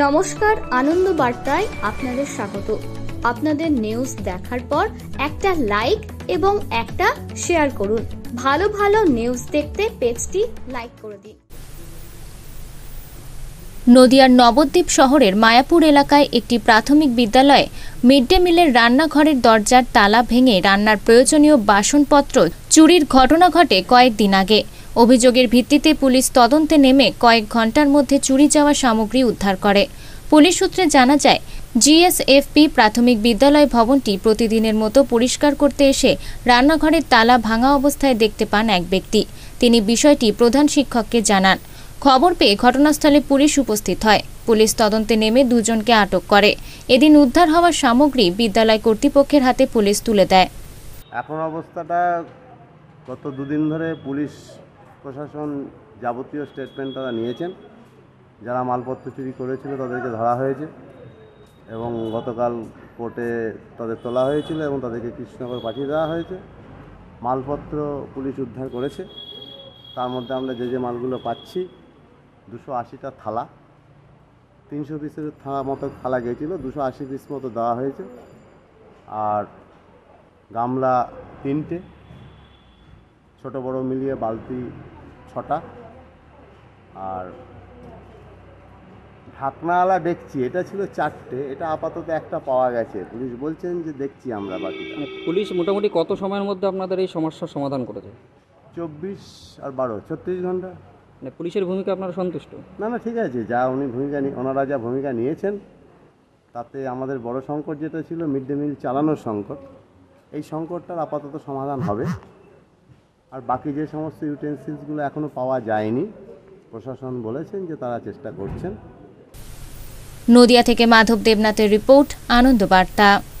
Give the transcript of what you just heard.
নমস্কার আনন্দ বার্তায় আপনাদের স্বাগত আপনাদের নিউজ দেখার পর একটা লাইক এবং একটা শেয়ার করুন ভালো ভালো নিউজ দেখতে পেজটি লাইক করে দিন নদিয়ার নবদ্বীপ শহরের মায়াপুর এলাকায় একটি প্রাথমিক বিদ্যালয়ে মিড ডে মিলের রান্নাঘরের দরজার তালা ভেঙে রান্নার প্রয়োজনীয় বাসনপত্র চুরির ঘটনা ঘটে কয়েকদিন আগে অভিযোগের ভিত্তিতে পুলিশ তদন্তে নেমে কয়েক ঘন্টার মধ্যে চুরি যাওয়া সামগ্রী উদ্ধার করে পুলিশ সূত্রে জানা যায় জিএসএফপি প্রাথমিক বিদ্যালয় ভবনটি প্রতিদিনের মতো পরিষ্কার করতে এসে রান্নাঘরের তালা ভাঙা অবস্থায় দেখতে পান এক ব্যক্তি তিনি বিষয়টি প্রধান শিক্ষককে জানান খবর পেয়ে ঘটনাস্থলে পুলিশ উপস্থিত হয় পুলিশ তদন্তে নেমে দুজনকে আটক করে এদিন উদ্ধার হওয়া সামগ্রী বিদ্যালয় কর্তৃপক্ষের হাতে পুলিশ তুলে দেয় এখন অবস্থাটা গত দুদিন ধরে পুলিশ প্রশাসন যাবতীয় স্টেটমেন্ট তারা নিয়েছেন যারা মালপত্র চুরি করেছিল তাদেরকে ধরা হয়েছে এবং গতকাল কোর্টে তাদের তোলা হয়েছিল এবং তাদেরকে কৃষ্ণনগর পাঠিয়ে দেওয়া হয়েছে মালপত্র পুলিশ উদ্ধার করেছে তার মধ্যে আমরা যে যে মালগুলো পাচ্ছি দুশো আশিটা থালা তিনশো পিসের থালা মতো থালা গেছিলো দুশো আশি পিস মতো দেওয়া হয়েছে আর গামলা তিনটে ছোট বড় মিলিয়ে বালতি ছটা আর ঢাকনাওয়ালা দেখছি এটা ছিল চারটে এটা আপাতত একটা পাওয়া গেছে পুলিশ বলছেন যে দেখছি আমরা বাকি মানে পুলিশ মোটামুটি কত সময়ের মধ্যে আপনাদের এই সমস্যার সমাধান করেছে চব্বিশ আর বারো ছত্রিশ ঘন্টা মানে পুলিশের ভূমিকা আপনারা সন্তুষ্ট না না ঠিক আছে যা উনি ভূমিকা নিয়ে ওনারা যা ভূমিকা নিয়েছেন তাতে আমাদের বড় সংকট যেটা ছিল মিড ডে মিল চালানোর সংকট এই সংকটটার আপাতত সমাধান হবে আর বাকি যে সমস্ত ইউটেন্সিলসগুলো এখনও পাওয়া যায়নি প্রশাসন বলেছেন যে তারা চেষ্টা করছেন নদিয়া থেকে মাধব দেবনাথের রিপোর্ট আনন্দ বার্তা